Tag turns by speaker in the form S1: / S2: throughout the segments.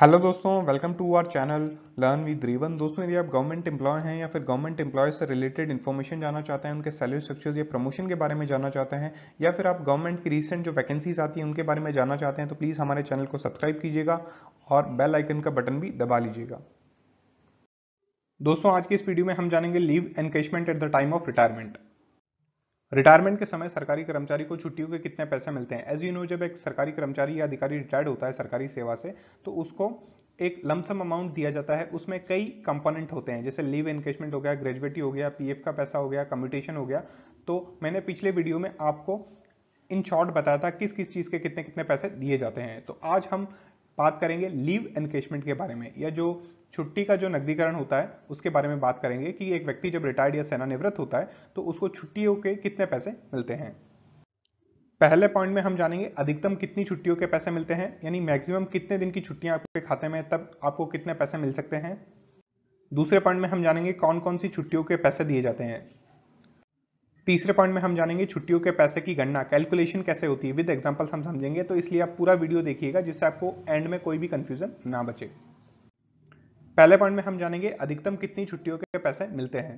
S1: hello दोस्तों welcome to our channel learn with रीवन दोस्तों यदि आप गवर्नमेंट एम्प्लॉय हैं या फिर गवर्नमेंट एम्प्लॉय से रिलेटेड इन्फॉर्मेशन जानना चाहते हैं उनके सैलरी स्ट्रक्चर्स या प्रमोशन के बारे में जानना चाहते हैं या फिर आप गवर्नमेंट की रिसेंट जो वैकेंसीज आती हैं उनके बारे में जानना चाहते हैं तो प्लीज़ हमारे चैनल को सब्सक्राइब कीजिएगा और बेल आइकन का बटन भी दबा लीजिएगा दोस्तों आज की इस वीडियो में हम जानेंगे leave encashment at the time of retirement retirement के समय सरकारी कर्मचारी को छुट्टियों के कितने पैसे मिलते हैं एज यू नो जब एक सरकारी कर्मचारी या अधिकारी रिटायर्ड होता है सरकारी सेवा से तो उसको एक लमसम अमाउंट दिया जाता है उसमें कई कंपोनेंट होते हैं जैसे लीव एनकेजमेंट हो गया ग्रेजुएटी हो गया पीएफ का पैसा हो गया कम्यूटेशन हो गया तो मैंने पिछले वीडियो में आपको इन शॉर्ट बताया था किस किस चीज़ के कितने कितने पैसे दिए जाते हैं तो आज हम बात करेंगे लीव एनकेजमेंट के बारे में या जो छुट्टी का जो नकदीकरण होता है उसके बारे में बात करेंगे कि एक व्यक्ति जब रिटायर्ड या सेनानिवृत्त होता है तो उसको छुट्टियों के कितने पैसे मिलते हैं पहले पॉइंट में हम जानेंगे अधिकतम कितनी छुट्टियों के पैसे मिलते हैं यानी मैक्सिमम कितने दिन की छुट्टियां आपके खाते में तब आपको कितने पैसे मिल सकते हैं दूसरे पॉइंट में हम जानेंगे कौन कौन सी छुट्टियों के पैसे दिए जाते हैं तीसरे पॉइंट में हम जानेंगे छुट्टियों के पैसे की गणना कैलकुलेशन कैसे होती है विद एग्जाम्पल्स हम समझेंगे तो इसलिए आप पूरा वीडियो देखिएगा जिससे आपको एंड में कोई भी कन्फ्यूजन ना बचे पहले पॉइंट में हम जानेंगे अधिकतम कितनी छुट्टियों के पैसे मिलते हैं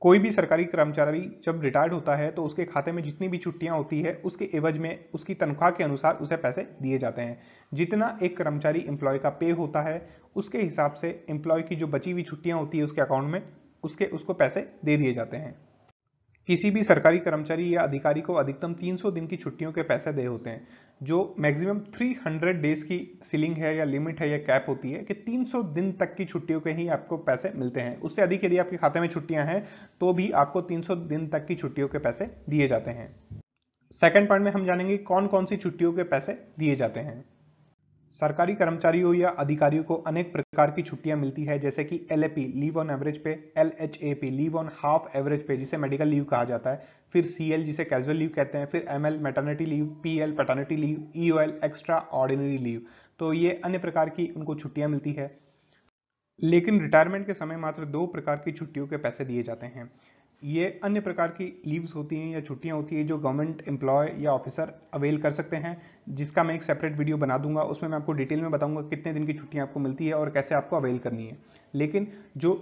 S1: कोई भी सरकारी कर्मचारी जब रिटायर्ड होता है तो उसके खाते में जितनी भी छुट्टियां होती है उसके एवज में उसकी तनख्वाह के अनुसार उसे पैसे दिए जाते हैं जितना एक कर्मचारी एम्प्लॉय का पे होता है उसके हिसाब से एम्प्लॉय की जो बची हुई छुट्टियां होती है उसके अकाउंट में उसके उसको पैसे दे दिए जाते हैं किसी भी सरकारी कर्मचारी या अधिकारी को अधिकतम 300 दिन की छुट्टियों के पैसे दे होते हैं जो मैक्सिमम 300 डेज की सीलिंग है या लिमिट है या कैप होती है कि 300 दिन तक की छुट्टियों के ही आपको पैसे मिलते हैं उससे अधिक यदि आपके खाते में छुट्टियां हैं तो भी आपको 300 दिन तक की छुट्टियों के पैसे दिए जाते हैं सेकेंड पॉइंट में हम जानेंगे कौन कौन सी छुट्टियों के पैसे दिए जाते हैं सरकारी कर्मचारियों या अधिकारियों को अनेक प्रकार की छुट्टियां मिलती है जैसे कि L leave on average pay L leave on half average pay जिसे मेडिकल लीव कहा जाता है फिर सी जिसे कैजुअल लीव कहते हैं फिर M L maternity leave P L paternity leave E extraordinary leave तो ये अन्य प्रकार की उनको छुट्टियाँ मिलती है लेकिन रिटायरमेंट के समय मात्र दो प्रकार की छुट्टियों के पैसे दिए जाते हैं ये अन्य प्रकार की लीव्स होती हैं या छुट्टियां होती है जो गवर्नमेंट एम्प्लॉय या ऑफिसर अवेल कर सकते हैं जिसका मैं एक सेपरेट वीडियो बना दूंगा उसमें मैं आपको डिटेल में बताऊंगा कितने दिन की छुट्टियां आपको मिलती है और कैसे आपको अवेल करनी है लेकिन जो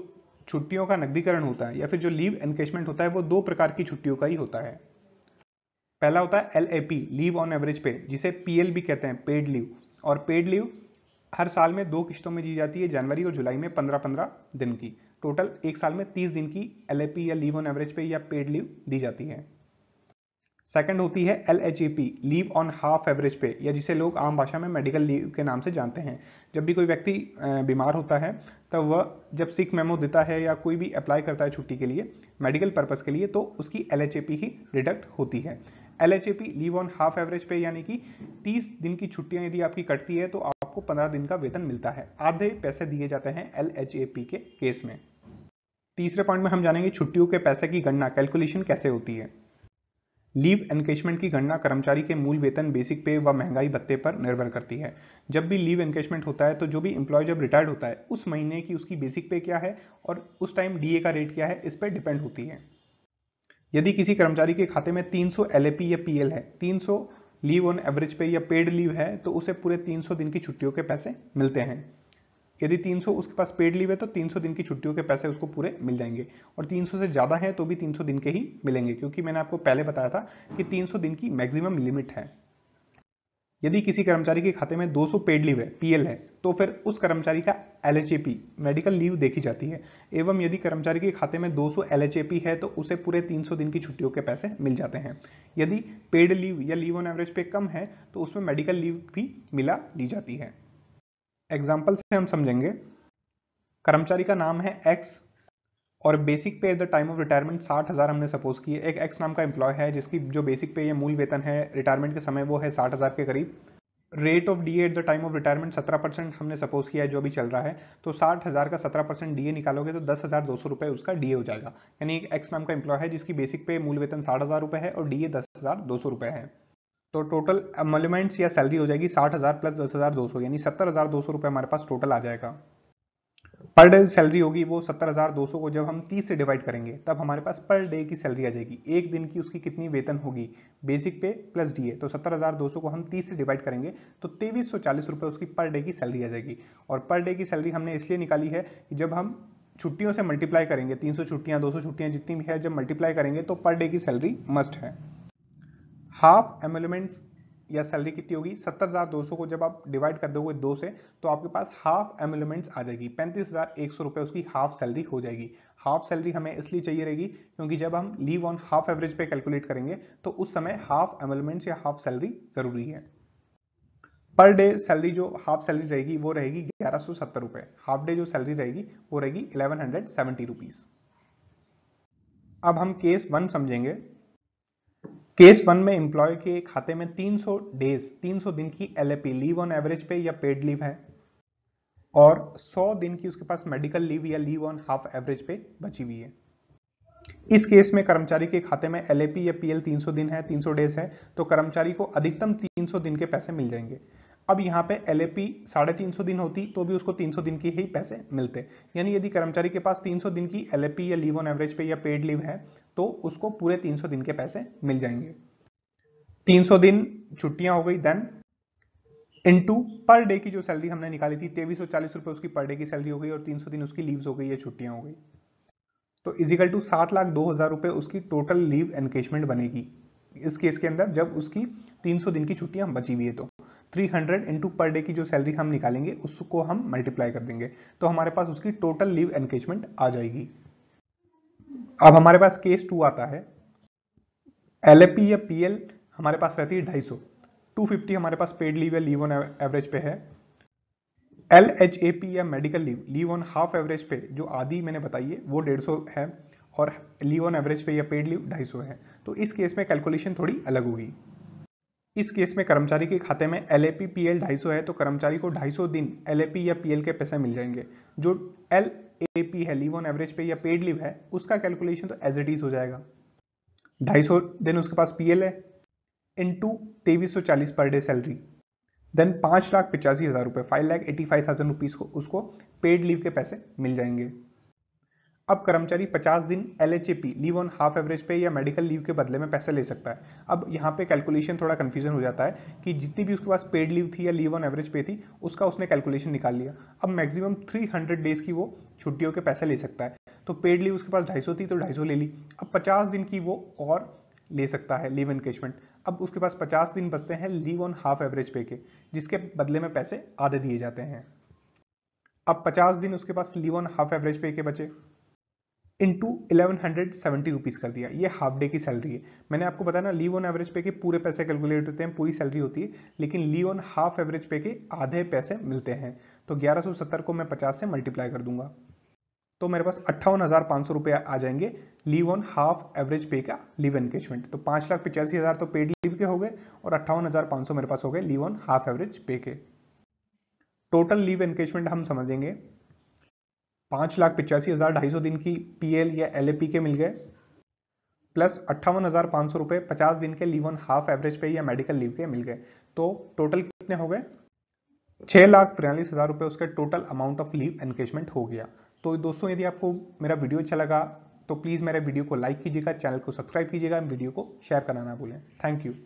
S1: छुट्टियों का नकदीकरण होता है या फिर जो लीव एनकेशमेंट होता है वो दो प्रकार की छुट्टियों का ही होता है पहला होता है L leave on average pay जिसे पी भी कहते हैं पेड लीव और पेड लीव हर साल में दो किश्तों में दी जाती है जनवरी और जुलाई में पंद्रह पंद्रह दिन की टोटल एक साल में तीस दिन की एल या लीव ऑन एवरेज पे या पेड लीव दी जाती है सेकंड होती है L leave on half average pay या जिसे लोग आम भाषा में मेडिकल लीव के नाम से जानते हैं जब भी कोई व्यक्ति बीमार होता है तब वह जब सिक मेमो देता है या कोई भी अप्लाई करता है छुट्टी के लिए मेडिकल पर्पज़ के लिए तो उसकी एल ही डिडक्ट होती है L leave on half average pay यानी कि 30 दिन की छुट्टियां यदि आपकी कटती है तो आपको 15 दिन का वेतन मिलता है आधे पैसे दिए जाते हैं एल के केस में तीसरे पॉइंट में हम जानेंगे छुट्टियों के पैसे की गणना कैलकुलेशन कैसे होती है लीव एनकेशमेंट की गणना कर्मचारी के मूल वेतन बेसिक पे व महंगाई भत्ते पर निर्भर करती है जब भी लीव एनकेशमेंट होता है तो जो भी इंप्लॉय जब रिटायर्ड होता है उस महीने की उसकी बेसिक पे क्या है और उस टाइम डीए का रेट क्या है इस पर डिपेंड होती है यदि किसी कर्मचारी के खाते में 300 सौ या पीएल है 300 लीव ऑन एवरेज पे या पेड लीव है तो उसे पूरे 300 दिन की छुट्टियों के पैसे मिलते हैं यदि 300 उसके पास पेड लीव है तो 300 दिन की छुट्टियों के पैसे उसको पूरे मिल जाएंगे और 300 से ज़्यादा है तो भी 300 दिन के ही मिलेंगे क्योंकि मैंने आपको पहले बताया था कि 300 दिन की मैक्सिमम लिमिट है यदि किसी कर्मचारी के खाते में 200 पेड लीव है पीएल है तो फिर उस कर्मचारी का एल मेडिकल लीव देखी जाती है एवं यदि कर्मचारी के खाते में 200 एल है तो उसे पूरे 300 दिन की छुट्टियों के पैसे मिल जाते हैं यदि पेड लीव या लीव ऑन एवरेज पे कम है तो उसमें मेडिकल लीव भी मिला ली जाती है एग्जाम्पल से हम समझेंगे कर्मचारी का नाम है एक्स और basic pay at the time of retirement साठ हज़ार हमने सपोज किए एक एक्स नाम का एम्प्लॉय है जिसकी जो बेसिक पे या मूल वेतन है रिटायरमेंट के समय वो है साठ हज़ार के करीब rate of D at the time of retirement सत्रह परसेंट हमने सपोज किया है जो भी चल रहा है तो साठ हज़ार का सत्रह परसेंट डी ए निकालोगे तो दस हज़ार दो सौ रुपये उसका डी ए हो जाएगा यानी एक एक्स नाम का एम्प्लॉय है जिसकी बेसिक पे मूल वेतन साठ हज़ार रुपये है और डी ए दस हज़ार दो सौ रुपये है तो टोटल एमोलमेंट्स या सैलरी हो जाएगी साठ हज़ार प्लस दस हज़ार दो सौ यानी सत्तर हज़ार दो सौ रुपये हमारे पास टोटल आ जाएगा पर डे सैलरी होगी वो सत्तर हज़ार दो सौ को जब हम तीस से डिवाइड करेंगे तब हमारे पास पर डे की सैलरी आ जाएगी एक दिन की उसकी कितनी वेतन होगी बेसिक पे प्लस डी ए तो सत्तर हज़ार दो सौ को हम तीस से डिवाइड करेंगे तो तेईस सौ चालीस रुपये उसकी पर डे की सैलरी आ जाएगी और पर डे की सैलरी हमने इसलिए निकाली है कि जब हम छुट्टियों से मल्टीप्लाई करेंगे 300 छुट्टियां सौ छुट्टियां जितनी भी है जब मल्टीप्लाई करेंगे तो पर डे की सैलरी मस्ट है हाफ एमोलमेंट्स या सैलरी कितनी होगी सत्तर हज़ार दो सौ को जब आप डिवाइड कर दोगे दो से तो आपके पास हाफ एमोलमेंट्स आ जाएगी पैंतीस हज़ार एक सौ रुपए उसकी हाफ सैलरी हो जाएगी हाफ सैलरी हमें इसलिए चाहिए रहेगी क्योंकि जब हम leave on half average pay calculate करेंगे तो उस समय हाफ एमोलमेंट्स या हाफ सैलरी ज़रूरी है पर डे सैलरी जो हाफ सैलरी रहेगी वो रहेगी ग्यारह सौ सत्तर रुपए हाफ डे जो सैलरी रहेगी वो रहेगी इलेवन हंड्रेड सेवेंटी रुपीज़ अब हम केस वन समझेंगे केस वन में इंप्लॉय के खाते में 300 डेज 300 दिन की L leave on average pay या पेड लीव है और 100 दिन की उसके पास मेडिकल लीव या leave on half average pay बची हुई है इस केस में कर्मचारी के खाते में एल या पीएल 300 दिन है 300 डेज है तो कर्मचारी को अधिकतम 300 दिन के पैसे मिल जाएंगे अब यहाँ पे एल ए पी साढ़े तीन सौ दिन होती तो भी उसको तीन सौ दिन के ही पैसे मिलते यानी यदि कर्मचारी के पास तीन सौ दिन की एल या लीव ऑन एवरेज पे या पेड लीव है तो उसको पूरे 300 दिन के पैसे मिल जाएंगे 300 दिन छुट्टियां हो गई देन इनटू पर डे की जो सैलरी हमने निकाली थी तेवीस सौ चालीस रुपए उसकी पर डे की सैलरी हो गई और तीन सौ दिन उसकी लीव्स हो गई या छुट्टियां हो गई तो इजिकल टू सात लाख दो हज़ार रुपए उसकी टोटल लीव एनकेजमेंट बनेगी इस केस के अंदर जब उसकी तीन सौ दिन की छुट्टियां बची हुई है तो three hundred into per day की जो सैलरी हम निकालेंगे उसको हम मल्टीप्लाई कर देंगे तो हमारे पास उसकी टोटल लीव एनकेजमेंट आ जाएगी अब हमारे पास केस टू आता है एल या पी हमारे पास रहती है ढाई सौ टू फिफ्टी हमारे पास पेड लीव या लीव ऑन एवरेज पे है एल एच ए पी या medical leave leave on half average pay जो आधी मैंने बताई है वो डेढ़ सौ है और लीव ऑन एवरेज पे या पेड लीव ढाई सौ है तो इस केस में कैलकुलेशन थोड़ी अलग होगी इस केस में कर्मचारी के खाते में L A P P L ढाई सौ है तो कर्मचारी को ढाई सौ दिन एल ए पी या पी एल के पैसे मिल जाएंगे जो एल ए पी है लीव ऑन एवरेज पे या पेड लीव है उसका कैलकुलेशन तो एज इट इज हो जाएगा ढाई सौ देन उसके पास पी एल है टू तेईस सौ चालीस पर डे सैलरी देन पांच लाख पिचासी हज़ार रुपए five lakh eighty five thousand rupees को उसको पेड लीव के पैसे मिल जाएंगे अब कर्मचारी 50 दिन L H A P leave on half average pay या मेडिकल लीव के बदले में पैसे ले सकता है अब यहाँ पे कैलकुलेशन थोड़ा कन्फ्यूजन हो जाता है कि जितनी भी उसके पास पेड लीव थी या लीव ऑन एवरेज पे थी उसका उसने कैलकुलेशन निकाल लिया अब मैक्सिमम 300 डेज की वो छुट्टियों के पैसे ले सकता है तो पेड लीव उसके पास ढाई थी तो ढाई ले ली अब पचास दिन की वो और ले सकता है लीव एनकेजमेंट अब उसके पास पचास दिन बचते हैं leave on half average pay के जिसके बदले में पैसे आधे दिए जाते हैं अब 50 दिन उसके पास leave on half average pay के बचे into eleven hundred seventy rupees कर दिया ये हाफ डे की सैलरी है मैंने आपको बताया ना लीव ऑन एवरेज पे के पूरे पैसे कैलकुलेट होते हैं पूरी सैलरी होती है लेकिन leave on half average pay के आधे पैसे मिलते हैं तो ग्यारह सौ सत्तर को मैं पचास से मल्टीप्लाई कर दूंगा तो मेरे पास अट्ठावन हज़ार पाँच सौ रुपए आ जाएंगे लीव ऑन हाफ एवरेज पे का लीव एनकेजमेंट तो पाँच लाख पिचासी हज़ार तो पेड लीव के हो गए और अट्ठावन हज़ार पाँच सौ मेरे पास हो गए leave on half average pay के टोटल लीव एनकेजमेंट हम समझेंगे पांच लाख पिचासी हज़ार ढाई सौ दिन की पीएल या एल के मिल गए प्लस अट्ठावन हज़ार पांच सौ रुपए पचास दिन के leave on half average pay या मेडिकल लीव के मिल गए तो टोटल कितने हो गए छह लाख तिरयालीस हज़ार रुपए उसके total amount of leave encashment हो गया तो दोस्तों यदि आपको मेरा वीडियो अच्छा लगा तो प्लीज़ मेरे वीडियो को लाइक कीजिएगा चैनल को सब्सक्राइब कीजिएगा वीडियो को शेयर करना ना भूलें थैंक यू